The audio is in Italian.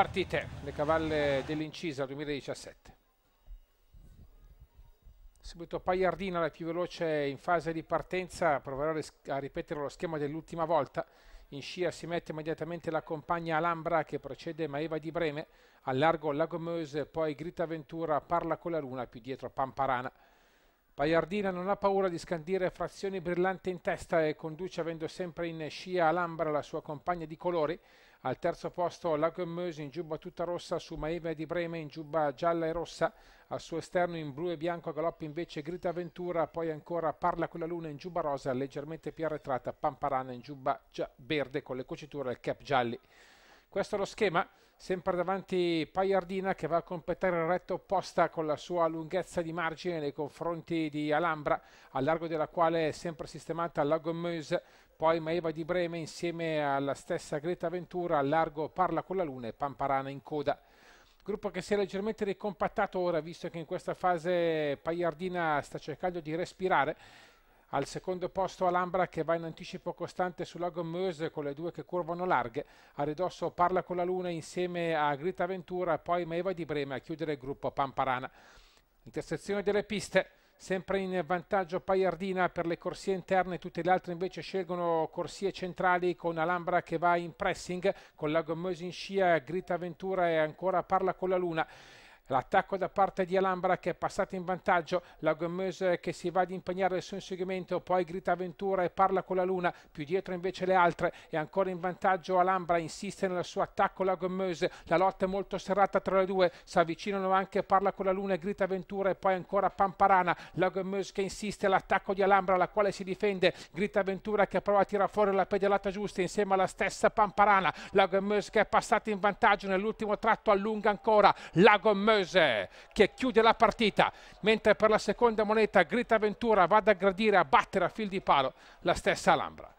partite, le cavalle dell'Incisa 2017. Subito Pagliardina, la più veloce in fase di partenza, proverà a ripetere lo schema dell'ultima volta. In scia si mette immediatamente la compagna Alhambra che precede Maeva di Breme, al largo Lagomeuse, poi Grita Ventura, Parla con la Luna, più dietro Pamparana. Pagliardina non ha paura di scandire frazioni brillanti in testa e conduce avendo sempre in scia Alhambra la sua compagna di colori. Al terzo posto Lago Meuse in giubba tutta rossa su Maeve di Breme in giubba gialla e rossa. Al suo esterno in blu e bianco galoppi invece Grita Ventura, poi ancora Parla con la luna in giubba rosa, leggermente più arretrata Pamparana in giubba verde con le cuciture e il cap gialli. Questo è lo schema, sempre davanti Pagliardina che va a completare il retto opposta con la sua lunghezza di margine nei confronti di Alhambra, al largo della quale è sempre sistemata Lagommeuse, poi Maeva di Breme insieme alla stessa Greta Ventura, al largo Parla con la Luna e Pamparana in coda. Gruppo che si è leggermente ricompattato ora, visto che in questa fase Pagliardina sta cercando di respirare al secondo posto Alhambra che va in anticipo costante sulla Gommeuse con le due che curvano larghe. A ridosso Parla con la Luna insieme a Grita Ventura poi Meva di Brema a chiudere il gruppo Pamparana. Intersezione delle piste sempre in vantaggio Paiardina per le corsie interne, tutte le altre invece scelgono corsie centrali con Alhambra che va in pressing, con la Gommeuse in scia, Grita Ventura e ancora Parla con la Luna. L'attacco da parte di Alhambra che è passato in vantaggio, la Gommeuse che si va ad impegnare nel suo inseguimento, poi grita avventura e parla con la Luna, più dietro invece le altre e ancora in vantaggio Alhambra, insiste nel suo attacco la Gommeuse, la lotta è molto serrata tra le due, si avvicinano anche parla con la Luna e grita avventura e poi ancora Pamparana, la Gommeuse che insiste all'attacco di Alhambra, la quale si difende, grita avventura che prova a tirare fuori la pedalata giusta insieme alla stessa Pamparana, la Gommeuse che è passata in vantaggio nell'ultimo tratto allunga ancora, la Gommeuse Reuse che chiude la partita, mentre per la seconda moneta Grita Ventura va ad aggredire a battere a fil di palo la stessa Alhambra.